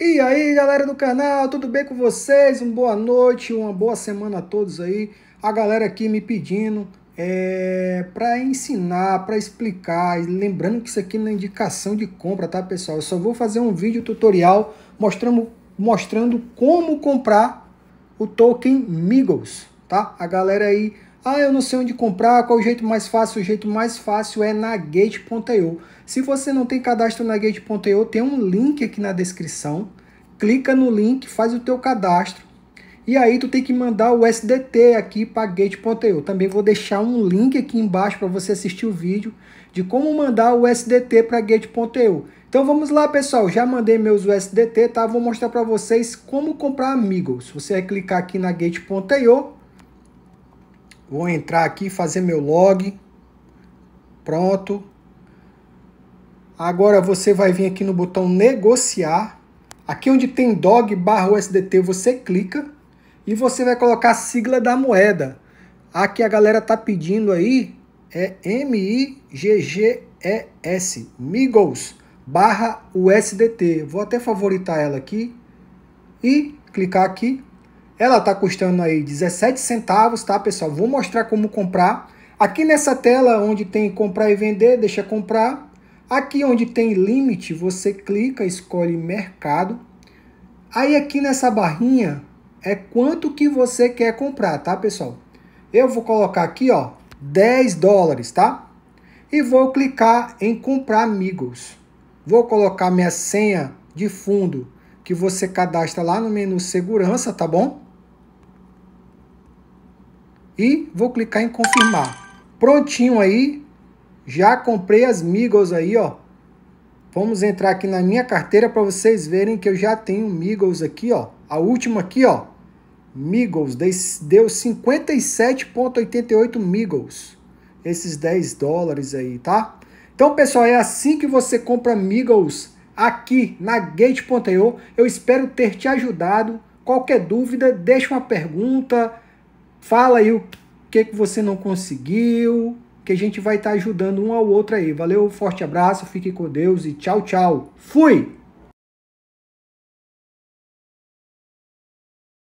E aí, galera do canal, tudo bem com vocês? Uma boa noite, uma boa semana a todos aí. A galera aqui me pedindo é, para ensinar, para explicar. lembrando que isso aqui não é indicação de compra, tá, pessoal? Eu só vou fazer um vídeo tutorial mostrando, mostrando como comprar o token Migos, tá? A galera aí ah, eu não sei onde comprar, qual o jeito mais fácil? O jeito mais fácil é na Gate.io. Se você não tem cadastro na Gate.io, tem um link aqui na descrição. Clica no link, faz o teu cadastro. E aí tu tem que mandar o SDT aqui para Gate.io. Também vou deixar um link aqui embaixo para você assistir o vídeo de como mandar o SDT para Gate.io. Então vamos lá, pessoal. Já mandei meus USDT, tá? Vou mostrar para vocês como comprar amigos. Você vai clicar aqui na Gate.io Vou entrar aqui, fazer meu log. Pronto. Agora você vai vir aqui no botão negociar. Aqui onde tem DOG barra USDT, você clica e você vai colocar a sigla da moeda. Aqui a galera tá pedindo aí é M-I-G-G-E-S, Migos, barra USDT. Vou até favoritar ela aqui e clicar aqui, ela está custando aí 17 centavos, tá, pessoal? Vou mostrar como comprar. Aqui nessa tela onde tem comprar e vender, deixa comprar. Aqui onde tem limite, você clica, escolhe mercado. Aí aqui nessa barrinha é quanto que você quer comprar, tá, pessoal? Eu vou colocar aqui, ó, 10 dólares, tá? E vou clicar em comprar amigos. Vou colocar minha senha de fundo que você cadastra lá no menu segurança, tá bom? e vou clicar em confirmar. Prontinho aí, já comprei as Migos aí, ó. Vamos entrar aqui na minha carteira para vocês verem que eu já tenho Migos aqui, ó. A última aqui, ó. Migos, deu 57,88 Migos. Esses 10 dólares aí, tá? Então, pessoal, é assim que você compra Migos aqui na Gate.io. Eu espero ter te ajudado. Qualquer dúvida, deixa uma pergunta, Fala aí o que, que você não conseguiu, que a gente vai estar tá ajudando um ao outro aí. Valeu, forte abraço, fique com Deus e tchau, tchau. Fui!